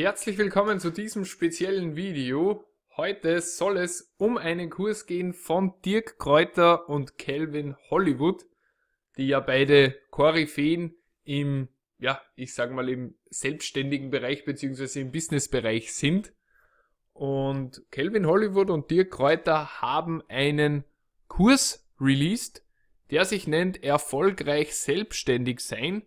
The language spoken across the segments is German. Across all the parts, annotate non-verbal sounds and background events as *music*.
Herzlich willkommen zu diesem speziellen Video. Heute soll es um einen Kurs gehen von Dirk Kräuter und Calvin Hollywood, die ja beide Koryphäen im, ja, ich sag mal im selbstständigen Bereich bzw. im Businessbereich sind. Und Calvin Hollywood und Dirk Kräuter haben einen Kurs released, der sich nennt Erfolgreich selbstständig sein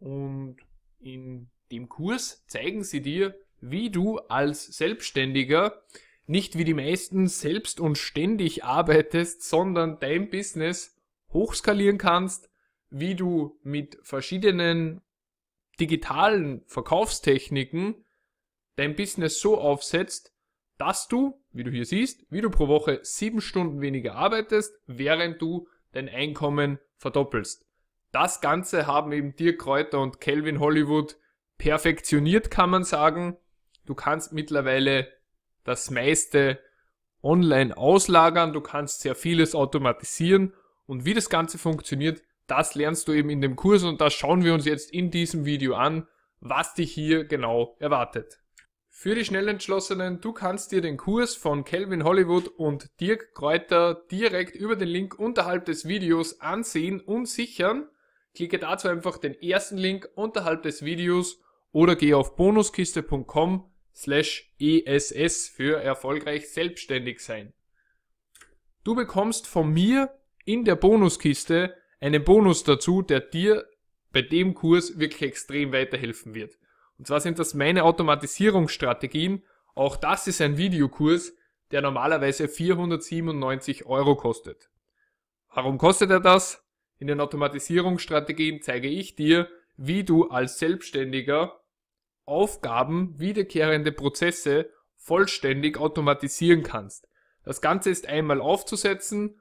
und in dem Kurs zeigen sie dir, wie du als Selbstständiger nicht wie die meisten selbst und ständig arbeitest, sondern dein Business hochskalieren kannst, wie du mit verschiedenen digitalen Verkaufstechniken dein Business so aufsetzt, dass du, wie du hier siehst, wie du pro Woche sieben Stunden weniger arbeitest, während du dein Einkommen verdoppelst. Das Ganze haben eben Dirk Kräuter und Kelvin Hollywood perfektioniert, kann man sagen. Du kannst mittlerweile das meiste online auslagern, du kannst sehr vieles automatisieren und wie das Ganze funktioniert, das lernst du eben in dem Kurs und das schauen wir uns jetzt in diesem Video an, was dich hier genau erwartet. Für die Schnellentschlossenen, du kannst dir den Kurs von Kelvin Hollywood und Dirk Kräuter direkt über den Link unterhalb des Videos ansehen und sichern. Klicke dazu einfach den ersten Link unterhalb des Videos oder gehe auf bonuskiste.com slash ess für erfolgreich selbstständig sein. Du bekommst von mir in der Bonuskiste einen Bonus dazu, der dir bei dem Kurs wirklich extrem weiterhelfen wird. Und zwar sind das meine Automatisierungsstrategien. Auch das ist ein Videokurs, der normalerweise 497 Euro kostet. Warum kostet er das? In den Automatisierungsstrategien zeige ich dir, wie du als Selbstständiger Aufgaben, wiederkehrende Prozesse vollständig automatisieren kannst. Das Ganze ist einmal aufzusetzen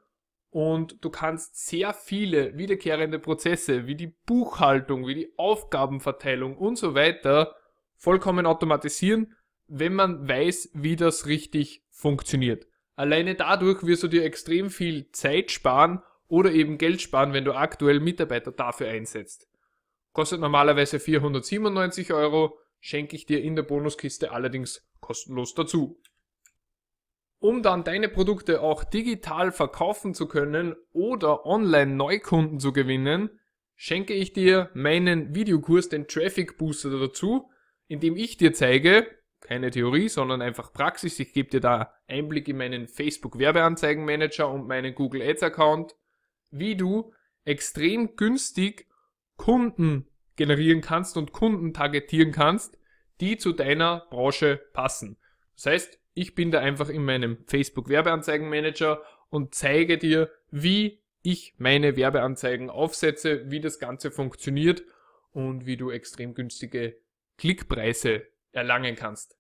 und du kannst sehr viele wiederkehrende Prozesse wie die Buchhaltung, wie die Aufgabenverteilung und so weiter vollkommen automatisieren, wenn man weiß, wie das richtig funktioniert. Alleine dadurch wirst du dir extrem viel Zeit sparen oder eben Geld sparen, wenn du aktuell Mitarbeiter dafür einsetzt. Kostet normalerweise 497 Euro, schenke ich dir in der Bonuskiste allerdings kostenlos dazu. Um dann deine Produkte auch digital verkaufen zu können oder online Neukunden zu gewinnen, schenke ich dir meinen Videokurs, den Traffic Booster dazu, in dem ich dir zeige, keine Theorie, sondern einfach Praxis, ich gebe dir da Einblick in meinen Facebook Werbeanzeigenmanager und meinen Google Ads Account, wie du extrem günstig Kunden generieren kannst und Kunden targetieren kannst, die zu deiner Branche passen. Das heißt, ich bin da einfach in meinem Facebook Werbeanzeigenmanager und zeige dir, wie ich meine Werbeanzeigen aufsetze, wie das Ganze funktioniert und wie du extrem günstige Klickpreise erlangen kannst.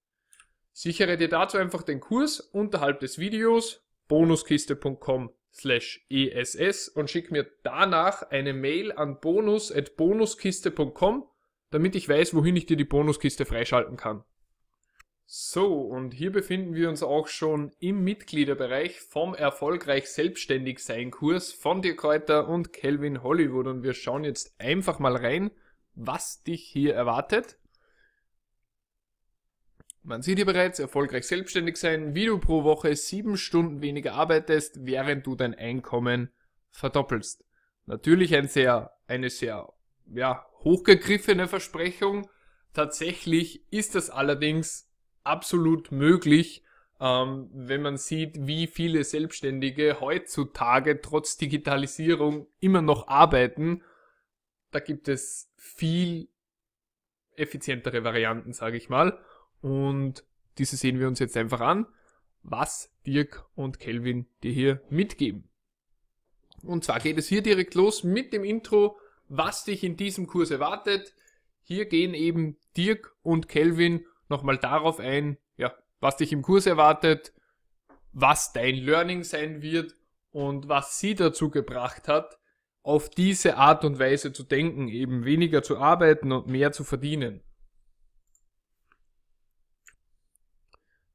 Sichere dir dazu einfach den Kurs unterhalb des Videos bonuskiste.com slash ess und schick mir danach eine Mail an bonus.bonuskiste.com, damit ich weiß, wohin ich dir die Bonuskiste freischalten kann. So, und hier befinden wir uns auch schon im Mitgliederbereich vom Erfolgreich Selbstständig sein Kurs von dir Kräuter und Kelvin Hollywood und wir schauen jetzt einfach mal rein, was dich hier erwartet. Man sieht hier bereits, erfolgreich selbstständig sein, wie du pro Woche sieben Stunden weniger arbeitest, während du dein Einkommen verdoppelst. Natürlich ein sehr, eine sehr ja, hochgegriffene Versprechung. Tatsächlich ist das allerdings absolut möglich, ähm, wenn man sieht, wie viele Selbstständige heutzutage trotz Digitalisierung immer noch arbeiten. Da gibt es viel effizientere Varianten, sage ich mal. Und diese sehen wir uns jetzt einfach an, was Dirk und Kelvin dir hier mitgeben. Und zwar geht es hier direkt los mit dem Intro, was dich in diesem Kurs erwartet. Hier gehen eben Dirk und Kelvin nochmal darauf ein, ja, was dich im Kurs erwartet, was dein Learning sein wird und was sie dazu gebracht hat, auf diese Art und Weise zu denken, eben weniger zu arbeiten und mehr zu verdienen.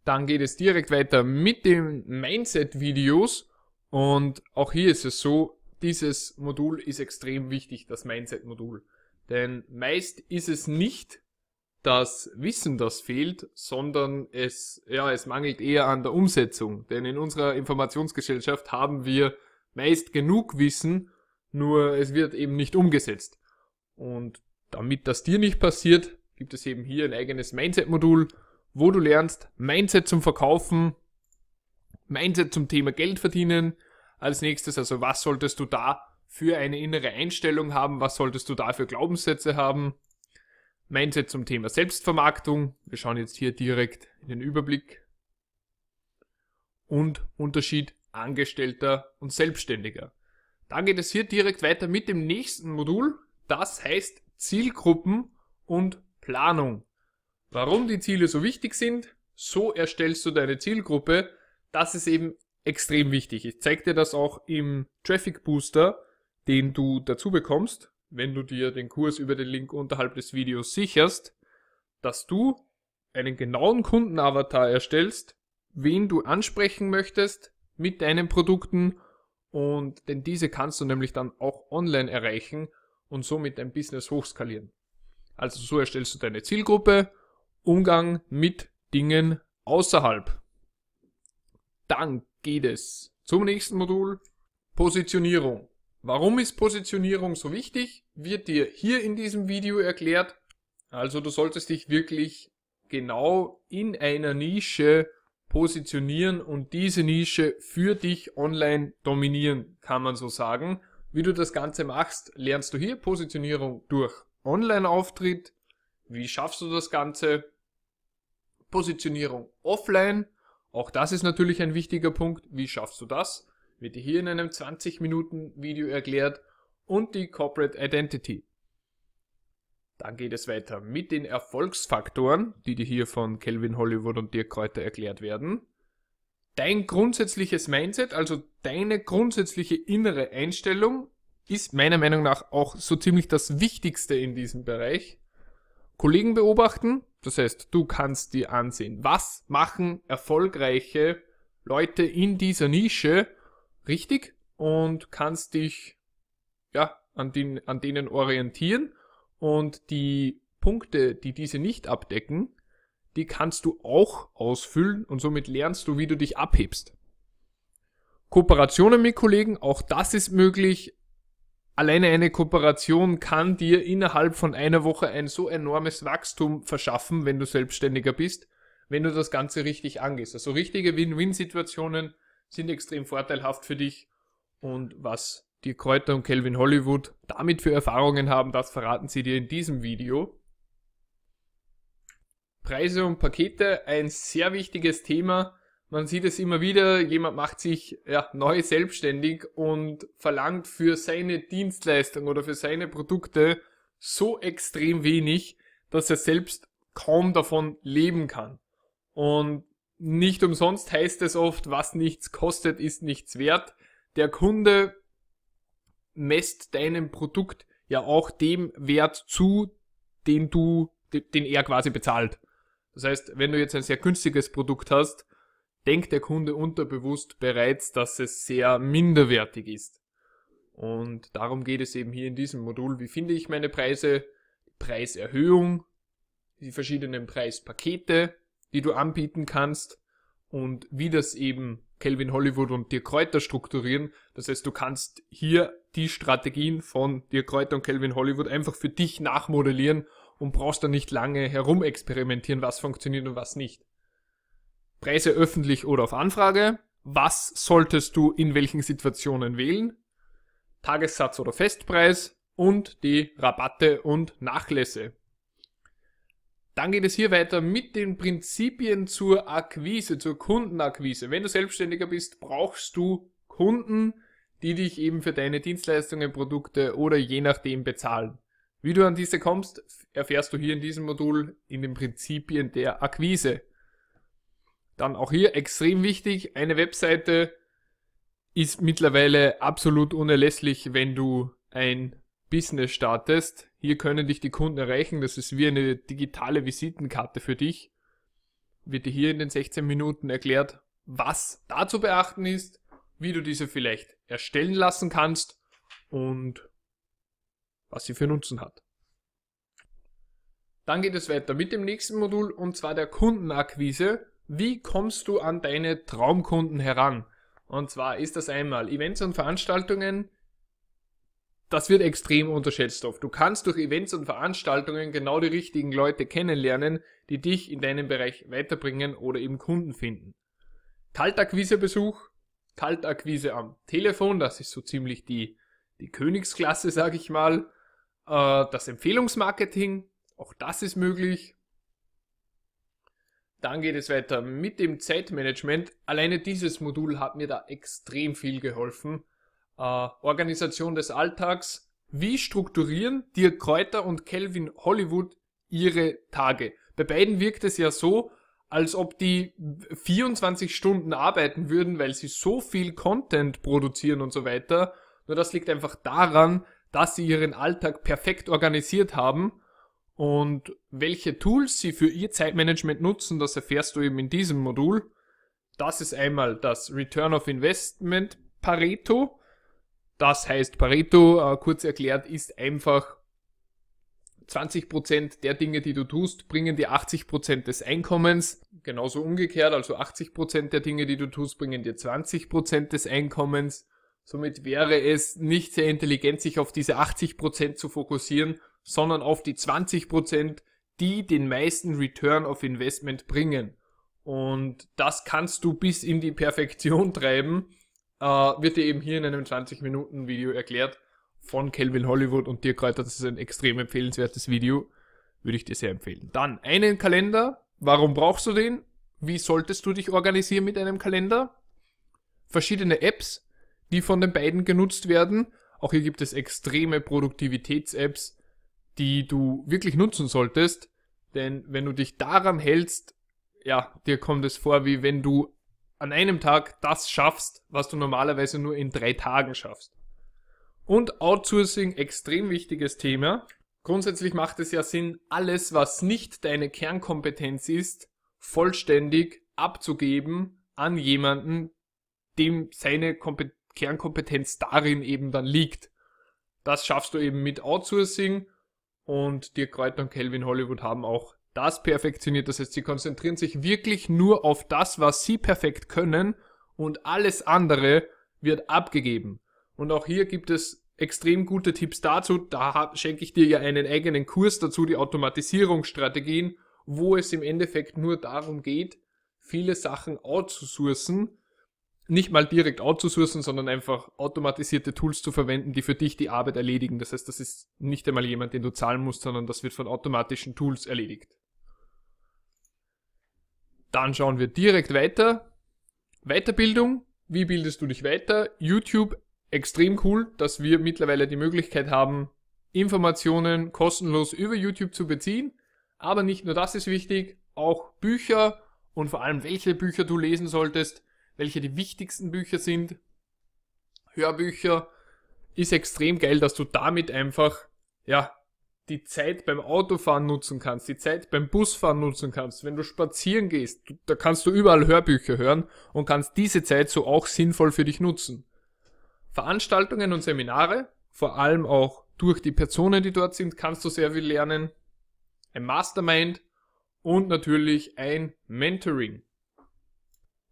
Dann geht es direkt weiter mit den Mindset-Videos. Und auch hier ist es so, dieses Modul ist extrem wichtig, das Mindset-Modul. Denn meist ist es nicht das Wissen, das fehlt, sondern es, ja, es mangelt eher an der Umsetzung. Denn in unserer Informationsgesellschaft haben wir meist genug Wissen, nur es wird eben nicht umgesetzt. Und damit das dir nicht passiert, gibt es eben hier ein eigenes Mindset-Modul, wo du lernst Mindset zum Verkaufen, Mindset zum Thema Geld verdienen. Als nächstes, also was solltest du da für eine innere Einstellung haben? Was solltest du da für Glaubenssätze haben? Mindset zum Thema Selbstvermarktung. Wir schauen jetzt hier direkt in den Überblick. Und Unterschied Angestellter und Selbstständiger. Dann geht es hier direkt weiter mit dem nächsten Modul. Das heißt Zielgruppen und Planung warum die Ziele so wichtig sind. So erstellst du deine Zielgruppe. Das ist eben extrem wichtig. Ich zeige dir das auch im Traffic Booster, den du dazu bekommst, wenn du dir den Kurs über den Link unterhalb des Videos sicherst, dass du einen genauen Kundenavatar erstellst, wen du ansprechen möchtest mit deinen Produkten und denn diese kannst du nämlich dann auch online erreichen und somit dein Business hochskalieren. Also so erstellst du deine Zielgruppe Umgang mit Dingen außerhalb. Dann geht es zum nächsten Modul. Positionierung. Warum ist Positionierung so wichtig? Wird dir hier in diesem Video erklärt. Also du solltest dich wirklich genau in einer Nische positionieren und diese Nische für dich online dominieren, kann man so sagen. Wie du das Ganze machst, lernst du hier Positionierung durch Online-Auftritt. Wie schaffst du das Ganze? Positionierung offline. Auch das ist natürlich ein wichtiger Punkt. Wie schaffst du das? Wird dir hier in einem 20 Minuten Video erklärt. Und die Corporate Identity. Dann geht es weiter mit den Erfolgsfaktoren, die dir hier von Kelvin Hollywood und Dirk Kräuter erklärt werden. Dein grundsätzliches Mindset, also deine grundsätzliche innere Einstellung, ist meiner Meinung nach auch so ziemlich das Wichtigste in diesem Bereich. Kollegen beobachten. Das heißt, du kannst dir ansehen, was machen erfolgreiche Leute in dieser Nische richtig und kannst dich ja, an, den, an denen orientieren und die Punkte, die diese nicht abdecken, die kannst du auch ausfüllen und somit lernst du, wie du dich abhebst. Kooperationen mit Kollegen, auch das ist möglich alleine eine Kooperation kann dir innerhalb von einer Woche ein so enormes Wachstum verschaffen, wenn du selbstständiger bist, wenn du das Ganze richtig angehst. Also richtige Win-Win-Situationen sind extrem vorteilhaft für dich und was die Kräuter und Kelvin Hollywood damit für Erfahrungen haben, das verraten sie dir in diesem Video. Preise und Pakete, ein sehr wichtiges Thema man sieht es immer wieder, jemand macht sich ja, neu selbstständig und verlangt für seine Dienstleistung oder für seine Produkte so extrem wenig, dass er selbst kaum davon leben kann. Und nicht umsonst heißt es oft, was nichts kostet, ist nichts wert. Der Kunde messt deinem Produkt ja auch dem Wert zu, den du, den er quasi bezahlt. Das heißt, wenn du jetzt ein sehr günstiges Produkt hast, denkt der Kunde unterbewusst bereits, dass es sehr minderwertig ist. Und darum geht es eben hier in diesem Modul. Wie finde ich meine Preise? Preiserhöhung, die verschiedenen Preispakete, die du anbieten kannst und wie das eben Kelvin Hollywood und Dirk Kräuter strukturieren. Das heißt, du kannst hier die Strategien von Dirk Kräuter und Kelvin Hollywood einfach für dich nachmodellieren und brauchst dann nicht lange herumexperimentieren, was funktioniert und was nicht. Preise öffentlich oder auf Anfrage. Was solltest du in welchen Situationen wählen? Tagessatz oder Festpreis und die Rabatte und Nachlässe. Dann geht es hier weiter mit den Prinzipien zur Akquise, zur Kundenakquise. Wenn du Selbstständiger bist, brauchst du Kunden, die dich eben für deine Dienstleistungen, Produkte oder je nachdem bezahlen. Wie du an diese kommst, erfährst du hier in diesem Modul in den Prinzipien der Akquise. Dann auch hier extrem wichtig, eine Webseite ist mittlerweile absolut unerlässlich, wenn du ein Business startest. Hier können dich die Kunden erreichen. Das ist wie eine digitale Visitenkarte für dich. Wird dir hier in den 16 Minuten erklärt, was da zu beachten ist, wie du diese vielleicht erstellen lassen kannst und was sie für Nutzen hat. Dann geht es weiter mit dem nächsten Modul und zwar der Kundenakquise. Wie kommst du an deine Traumkunden heran? Und zwar ist das einmal Events und Veranstaltungen. Das wird extrem unterschätzt oft. Du kannst durch Events und Veranstaltungen genau die richtigen Leute kennenlernen, die dich in deinem Bereich weiterbringen oder eben Kunden finden. Kaltakquisebesuch, Kaltakquise am Telefon, das ist so ziemlich die, die Königsklasse, sage ich mal. Äh, das Empfehlungsmarketing, auch das ist möglich. Dann geht es weiter mit dem Zeitmanagement. Alleine dieses Modul hat mir da extrem viel geholfen. Äh, Organisation des Alltags. Wie strukturieren Dirk Kräuter und Kelvin Hollywood ihre Tage? Bei beiden wirkt es ja so, als ob die 24 Stunden arbeiten würden, weil sie so viel Content produzieren und so weiter. Nur das liegt einfach daran, dass sie ihren Alltag perfekt organisiert haben und welche Tools Sie für Ihr Zeitmanagement nutzen, das erfährst du eben in diesem Modul. Das ist einmal das Return of Investment Pareto. Das heißt, Pareto, äh, kurz erklärt, ist einfach 20% der Dinge, die du tust, bringen dir 80% des Einkommens. Genauso umgekehrt, also 80% der Dinge, die du tust, bringen dir 20% des Einkommens. Somit wäre es nicht sehr intelligent, sich auf diese 80% zu fokussieren, sondern auf die 20%, die den meisten Return of Investment bringen. Und das kannst du bis in die Perfektion *laughs* treiben. Äh, wird dir eben hier in einem 20-Minuten-Video erklärt von Kelvin Hollywood und dir Kräuter. Das ist ein extrem empfehlenswertes Video. Würde ich dir sehr empfehlen. Dann einen Kalender. Warum brauchst du den? Wie solltest du dich organisieren mit einem Kalender? Verschiedene Apps, die von den beiden genutzt werden. Auch hier gibt es extreme Produktivitäts-Apps, die du wirklich nutzen solltest. Denn wenn du dich daran hältst, ja, dir kommt es vor, wie wenn du an einem Tag das schaffst, was du normalerweise nur in drei Tagen schaffst. Und Outsourcing, extrem wichtiges Thema. Grundsätzlich macht es ja Sinn, alles, was nicht deine Kernkompetenz ist, vollständig abzugeben an jemanden, dem seine Kompetenz Kernkompetenz darin eben dann liegt. Das schaffst du eben mit Outsourcing und Dirk Kräuter und Kelvin Hollywood haben auch das perfektioniert. Das heißt, sie konzentrieren sich wirklich nur auf das, was sie perfekt können und alles andere wird abgegeben. Und auch hier gibt es extrem gute Tipps dazu. Da schenke ich dir ja einen eigenen Kurs dazu, die Automatisierungsstrategien, wo es im Endeffekt nur darum geht, viele Sachen outzusourcen nicht mal direkt outzusourcen, sondern einfach automatisierte Tools zu verwenden, die für dich die Arbeit erledigen. Das heißt, das ist nicht einmal jemand, den du zahlen musst, sondern das wird von automatischen Tools erledigt. Dann schauen wir direkt weiter. Weiterbildung. Wie bildest du dich weiter? YouTube, extrem cool, dass wir mittlerweile die Möglichkeit haben, Informationen kostenlos über YouTube zu beziehen. Aber nicht nur das ist wichtig, auch Bücher und vor allem welche Bücher du lesen solltest welche die wichtigsten Bücher sind. Hörbücher ist extrem geil, dass du damit einfach, ja, die Zeit beim Autofahren nutzen kannst, die Zeit beim Busfahren nutzen kannst, wenn du spazieren gehst, da kannst du überall Hörbücher hören und kannst diese Zeit so auch sinnvoll für dich nutzen. Veranstaltungen und Seminare, vor allem auch durch die Personen, die dort sind, kannst du sehr viel lernen. Ein Mastermind und natürlich ein Mentoring.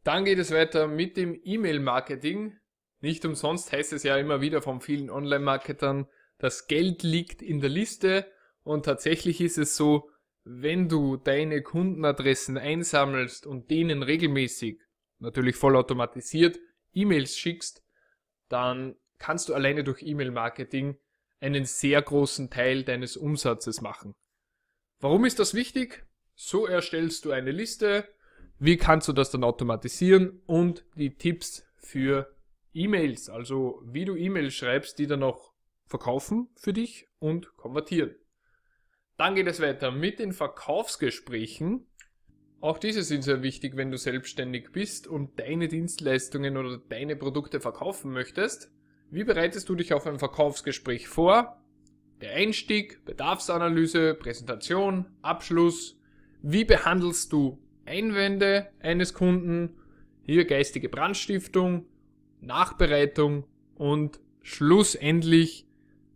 Dann geht es weiter mit dem E-Mail-Marketing. Nicht umsonst heißt es ja immer wieder von vielen Online-Marketern, das Geld liegt in der Liste und tatsächlich ist es so, wenn du deine Kundenadressen einsammelst und denen regelmäßig, natürlich vollautomatisiert, E-Mails schickst, dann kannst du alleine durch E-Mail-Marketing einen sehr großen Teil deines Umsatzes machen. Warum ist das wichtig? So erstellst du eine Liste, wie kannst du das dann automatisieren? Und die Tipps für E-Mails, also wie du E-Mails schreibst, die dann auch verkaufen für dich und konvertieren. Dann geht es weiter mit den Verkaufsgesprächen. Auch diese sind sehr wichtig, wenn du selbstständig bist und deine Dienstleistungen oder deine Produkte verkaufen möchtest. Wie bereitest du dich auf ein Verkaufsgespräch vor? Der Einstieg, Bedarfsanalyse, Präsentation, Abschluss. Wie behandelst du Einwände eines Kunden, hier geistige Brandstiftung, Nachbereitung und schlussendlich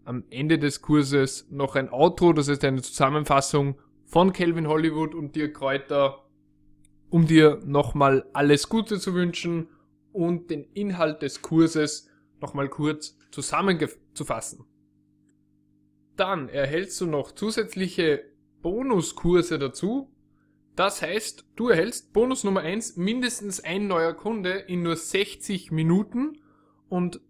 am Ende des Kurses noch ein Outro, das ist eine Zusammenfassung von Calvin Hollywood und dir Kräuter, um dir nochmal alles Gute zu wünschen und den Inhalt des Kurses nochmal kurz zusammenzufassen. Dann erhältst du noch zusätzliche Bonuskurse dazu, das heißt, du erhältst Bonus Nummer 1 mindestens ein neuer Kunde in nur 60 Minuten und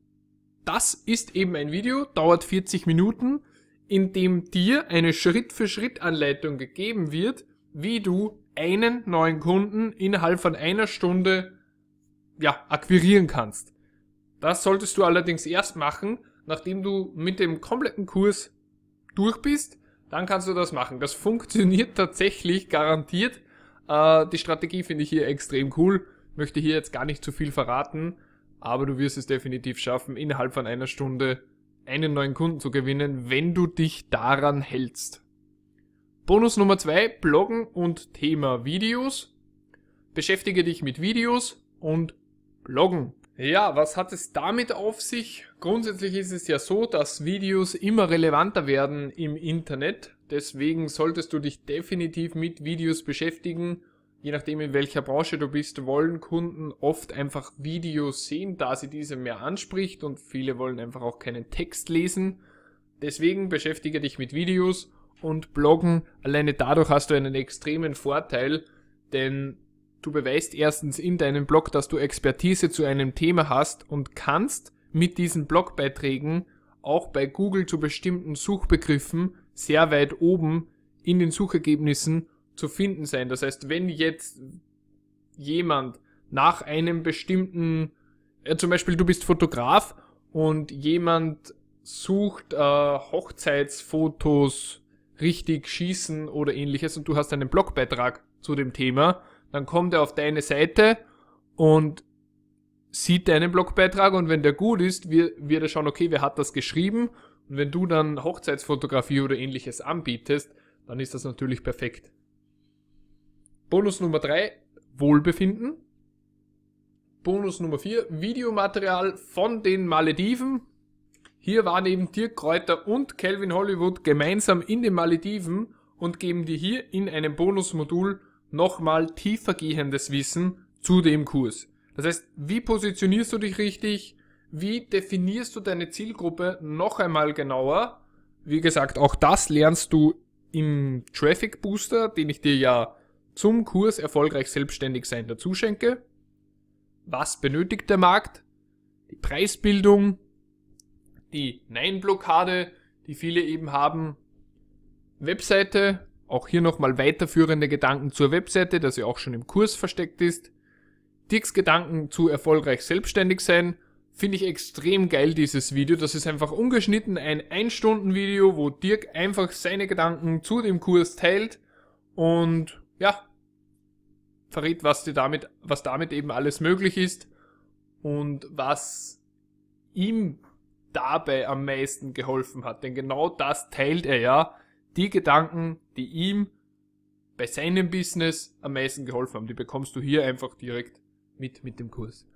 das ist eben ein Video, dauert 40 Minuten, in dem dir eine Schritt-für-Schritt-Anleitung gegeben wird, wie du einen neuen Kunden innerhalb von einer Stunde ja, akquirieren kannst. Das solltest du allerdings erst machen, nachdem du mit dem kompletten Kurs durch bist dann kannst du das machen. Das funktioniert *laughs* tatsächlich garantiert. Äh, die Strategie finde ich hier extrem cool. Möchte hier jetzt gar nicht zu viel verraten, aber du wirst es definitiv schaffen, innerhalb von einer Stunde einen neuen Kunden zu gewinnen, wenn du dich daran hältst. Bonus Nummer zwei: Bloggen und Thema Videos. Beschäftige dich mit Videos und Bloggen. Ja, was hat es damit auf sich? Grundsätzlich ist es ja so, dass Videos immer relevanter werden im Internet. Deswegen solltest du dich definitiv mit Videos beschäftigen. Je nachdem, in welcher Branche du bist, wollen Kunden oft einfach Videos sehen, da sie diese mehr anspricht und viele wollen einfach auch keinen Text lesen. Deswegen beschäftige dich mit Videos und Bloggen. Alleine dadurch hast du einen extremen Vorteil, denn Du beweist erstens in deinem Blog, dass du Expertise zu einem Thema hast und kannst mit diesen Blogbeiträgen auch bei Google zu bestimmten Suchbegriffen sehr weit oben in den Suchergebnissen zu finden sein. Das heißt, wenn jetzt jemand nach einem bestimmten, äh, zum Beispiel du bist Fotograf und jemand sucht äh, Hochzeitsfotos richtig schießen oder ähnliches und du hast einen Blogbeitrag zu dem Thema, dann kommt er auf deine Seite und sieht deinen Blogbeitrag und wenn der gut ist, wird, er schauen, okay, wer hat das geschrieben und wenn du dann Hochzeitsfotografie oder ähnliches anbietest, dann ist das natürlich perfekt. Bonus Nummer 3, Wohlbefinden. Bonus Nummer 4, Videomaterial von den Malediven. Hier waren eben Dirk Kräuter und Calvin Hollywood gemeinsam in den Malediven und geben dir hier in einem Bonusmodul nochmal tiefergehendes Wissen zu dem Kurs. Das heißt, wie positionierst du dich richtig? Wie definierst du deine Zielgruppe noch einmal genauer? Wie gesagt, auch das lernst du im Traffic Booster, den ich dir ja zum Kurs erfolgreich selbstständig sein dazu schenke. Was benötigt der Markt? Die Preisbildung, die Nein-Blockade, die viele eben haben, Webseite, auch hier nochmal weiterführende Gedanken zur Webseite, dass sie auch schon im Kurs versteckt ist. Dirks Gedanken zu erfolgreich selbstständig sein. Finde ich extrem geil, dieses Video. Das ist einfach ungeschnitten ein 1-Stunden-Video, wo Dirk einfach seine Gedanken zu dem Kurs teilt und ja, verrät, was, dir damit, was damit eben alles möglich ist und was ihm dabei am meisten geholfen hat. Denn genau das teilt er ja. Die Gedanken, die ihm bei seinem Business am meisten geholfen haben. Die bekommst du hier einfach direkt mit, mit dem Kurs.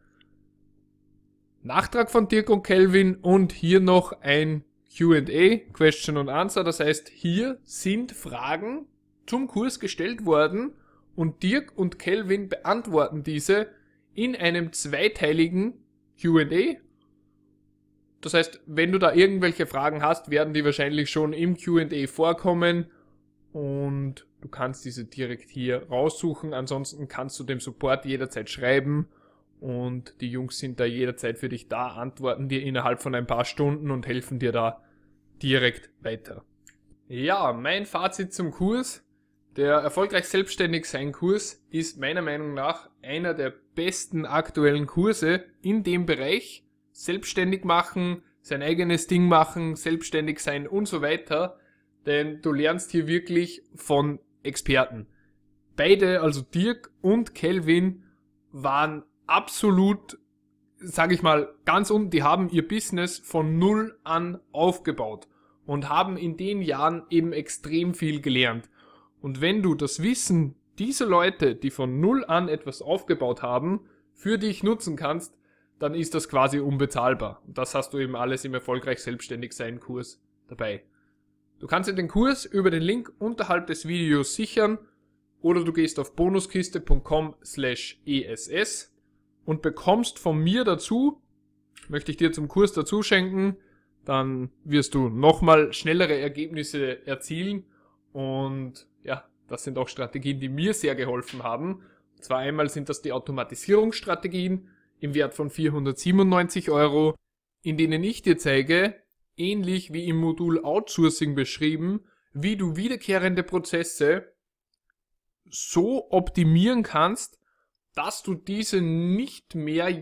Nachtrag von Dirk und Kelvin und hier noch ein Q&A, Question und Answer. Das heißt, hier sind Fragen zum Kurs gestellt worden und Dirk und Kelvin beantworten diese in einem zweiteiligen Q&A. Das heißt, wenn du da irgendwelche Fragen hast, werden die wahrscheinlich schon im Q&A vorkommen und du kannst diese direkt hier raussuchen. Ansonsten kannst du dem Support jederzeit schreiben und die Jungs sind da jederzeit für dich da, antworten dir innerhalb von ein paar Stunden und helfen dir da direkt weiter. Ja, mein Fazit zum Kurs. Der erfolgreich selbstständig sein Kurs ist meiner Meinung nach einer der besten aktuellen Kurse in dem Bereich. Selbstständig machen, sein eigenes Ding machen, selbstständig sein und so weiter denn du lernst hier wirklich von Experten. Beide, also Dirk und Kelvin, waren absolut, sage ich mal, ganz unten. Die haben ihr Business von null an aufgebaut und haben in den Jahren eben extrem viel gelernt. Und wenn du das Wissen dieser Leute, die von null an etwas aufgebaut haben, für dich nutzen kannst, dann ist das quasi unbezahlbar. Und das hast du eben alles im erfolgreich selbstständig sein Kurs dabei. Du kannst dir den Kurs über den Link unterhalb des Videos sichern oder du gehst auf bonuskiste.com slash ess und bekommst von mir dazu, möchte ich dir zum Kurs dazu schenken, dann wirst du nochmal schnellere Ergebnisse erzielen und ja, das sind auch Strategien, die mir sehr geholfen haben. zwar einmal sind das die Automatisierungsstrategien im Wert von 497 Euro, in denen ich dir zeige, ähnlich wie im Modul Outsourcing beschrieben, wie du wiederkehrende Prozesse so optimieren kannst, dass du diese nicht mehr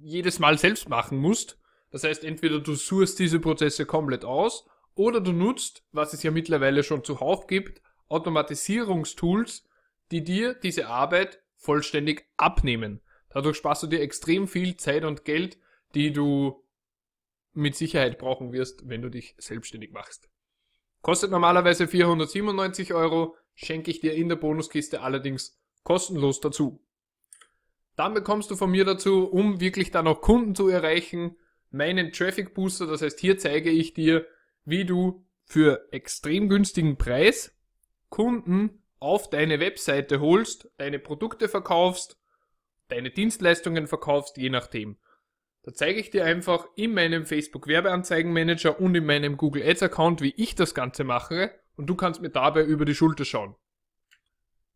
jedes Mal selbst machen musst. Das heißt, entweder du suchst diese Prozesse komplett aus oder du nutzt, was es ja mittlerweile schon zuhauf gibt, Automatisierungstools, die dir diese Arbeit vollständig abnehmen. Dadurch sparst du dir extrem viel Zeit und Geld, die du mit Sicherheit brauchen wirst, wenn du dich selbstständig machst. Kostet normalerweise 497 Euro, schenke ich dir in der Bonuskiste allerdings kostenlos dazu. Dann bekommst du von mir dazu, um wirklich dann auch Kunden zu erreichen, meinen Traffic Booster. Das heißt, hier zeige ich dir, wie du für extrem günstigen Preis Kunden auf deine Webseite holst, deine Produkte verkaufst, deine Dienstleistungen verkaufst, je nachdem. Da zeige ich dir einfach in meinem Facebook Werbeanzeigenmanager und in meinem Google Ads Account, wie ich das Ganze mache und du kannst mir dabei über die Schulter schauen.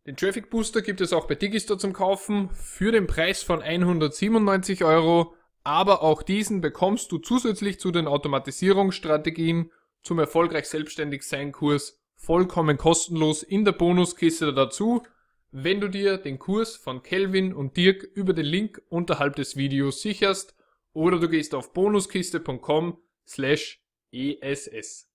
Den Traffic Booster gibt es auch bei Digistore zum Kaufen für den Preis von 197 Euro, aber auch diesen bekommst du zusätzlich zu den Automatisierungsstrategien zum erfolgreich selbstständig sein Kurs vollkommen kostenlos in der Bonuskiste dazu, wenn du dir den Kurs von Kelvin und Dirk über den Link unterhalb des Videos sicherst oder du gehst auf bonuskiste.com slash ess.